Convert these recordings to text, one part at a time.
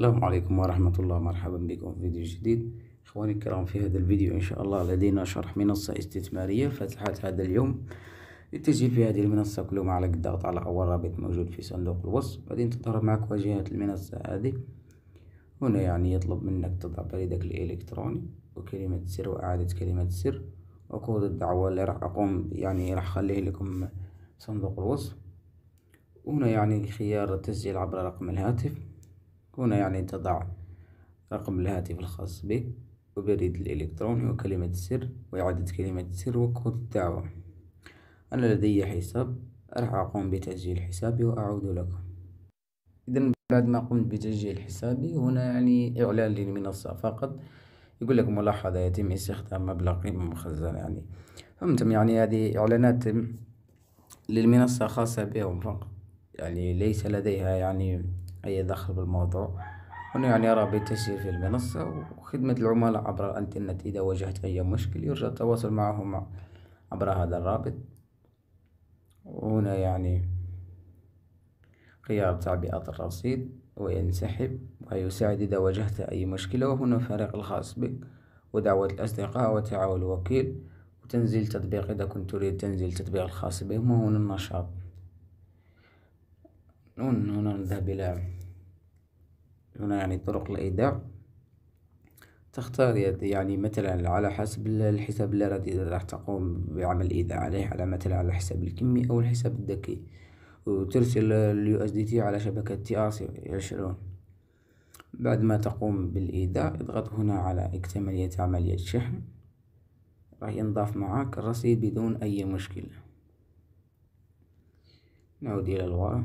السلام عليكم ورحمة الله مرحبا بكم في فيديو جديد إخواني الكرام في هذا الفيديو إن شاء الله لدينا شرح منصة استثمارية فتحت هذا اليوم للتسجيل في هذه المنصة كل ما عليك الضغط على أول رابط موجود في صندوق الوصف بعدين تظهر معك واجهة المنصة هذه هنا يعني يطلب منك تضع بريدك الإلكتروني وكلمة سر وإعادة كلمة سر وكود الدعوة اللي راح أقوم يعني راح أخليه لكم صندوق الوصف هنا يعني خيار التسجيل عبر رقم الهاتف هنا يعني تضع رقم الهاتف الخاص به وبريد الإلكتروني وكلمة السر وإعادة كلمة السر وكود الدعوة أنا لدي حساب راح أقوم بتسجيل حسابي وأعود لكم إذا بعد ما قمت بتسجيل حسابي هنا يعني إعلان للمنصة فقط يقول لك ملاحظة يتم استخدام مبلغ قيمة مخزنة يعني فهمتم يعني هذه إعلانات للمنصة خاصة بهم فقط يعني ليس لديها يعني أي دخل بالموضوع هنا يعني أرى بتسجيل في المنصة وخدمة العملاء عبر الإنترنت إذا واجهت أي مشكل يرجى التواصل معهم عبر هذا الرابط وهنا يعني خيار تعبئة الرصيد وينسحب ويساعد إذا واجهت أي مشكلة وهنا الفريق الخاص بك ودعوة الأصدقاء وتعاون الوكيل وتنزيل تطبيق إذا كنت تريد تنزيل تطبيق الخاص بهم وهنا النشاط هنا نذهب إلى هنا يعني طرق الإيداع تختار يعني مثلا على حسب الحساب الذي راح تقوم بعمل الإيداع عليه على مثلا على الحساب الكمي أو الحساب الذكي وترسل اليو اس دي تي على شبكة تي ار سي عشرون بعد ما تقوم بالإيداع اضغط هنا على اكتمالية عملية الشحن راح ينضاف معك الرصيد بدون أي مشكلة نعود إلى الورق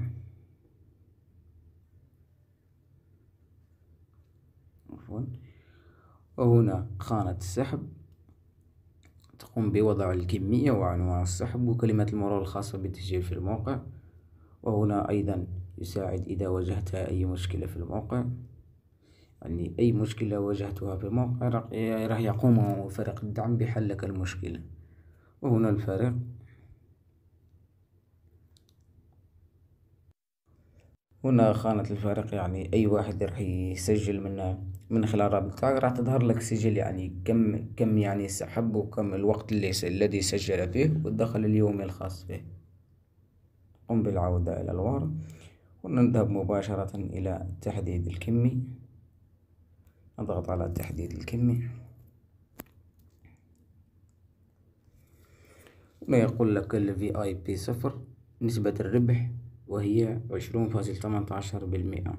وهنا خانة السحب تقوم بوضع الكمية وعنوان السحب وكلمة المرور الخاصة بالتسجيل في الموقع وهنا أيضا يساعد إذا واجهت أي مشكلة في الموقع يعني أي مشكلة واجهتها في الموقع راح يقوم فريق الدعم بحل لك المشكلة وهنا الفريق هنا خانة الفارق يعني أي واحد راح يسجل من من خلال رابط التاج راح تظهر لك سجل يعني كم كم يعني سحب وكم الوقت اللي الذي سجل فيه والدخل اليومي الخاص به قم بالعودة إلى الوار ونذهب مباشرة إلى تحديد الكمي نضغط على تحديد الكمي يقول لك اي بي صفر نسبة الربح وهي عشرون فاصل عشر بالمئة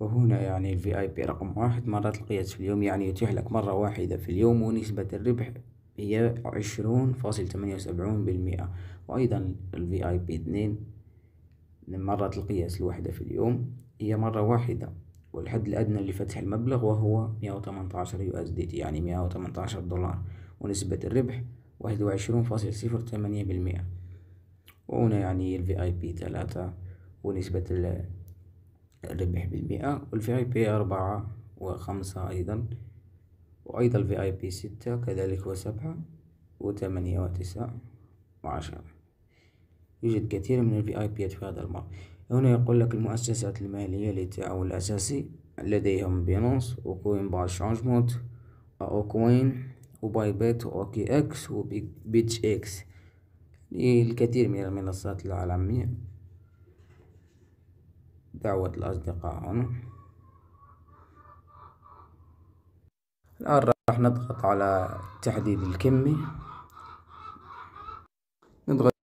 وهنا يعني الفي اي بي رقم واحد مرات القياس في اليوم يعني يتيح لك مرة واحدة في اليوم ونسبة الربح هي عشرون فاصل ثمانية وسبعون بالمئة وأيضا الفي اي بي اثنين مرات القياس الواحدة في اليوم هي مرة واحدة والحد الأدنى لفتح المبلغ وهو مئة وثمنتاشر يو اس دي تي يعني مئة وثمنتاشر دولار ونسبة الربح واحد وعشرون فاصل صفر ثمانية بالمئة وهنا يعني الفي اي بي ثلاثة ونسبة الربح بالمئة والفي اي بي أربعة وخمسة أيضا وأيضا الفي اي بي ستة كذلك وسبعة وثمانية وتسعة وعشرة يوجد كثير من الفي اي بيات في هذا المرض هنا يقول لك المؤسسات المالية للتعاون الأساسي لديهم بينونس وكوين باي شانجموت وكوين وباي بيت وكي اكس وبيتش اكس للكثير من المنصات العالمية دعوة الأصدقاء هنا الآن راح نضغط على تحديد الكمية نضغط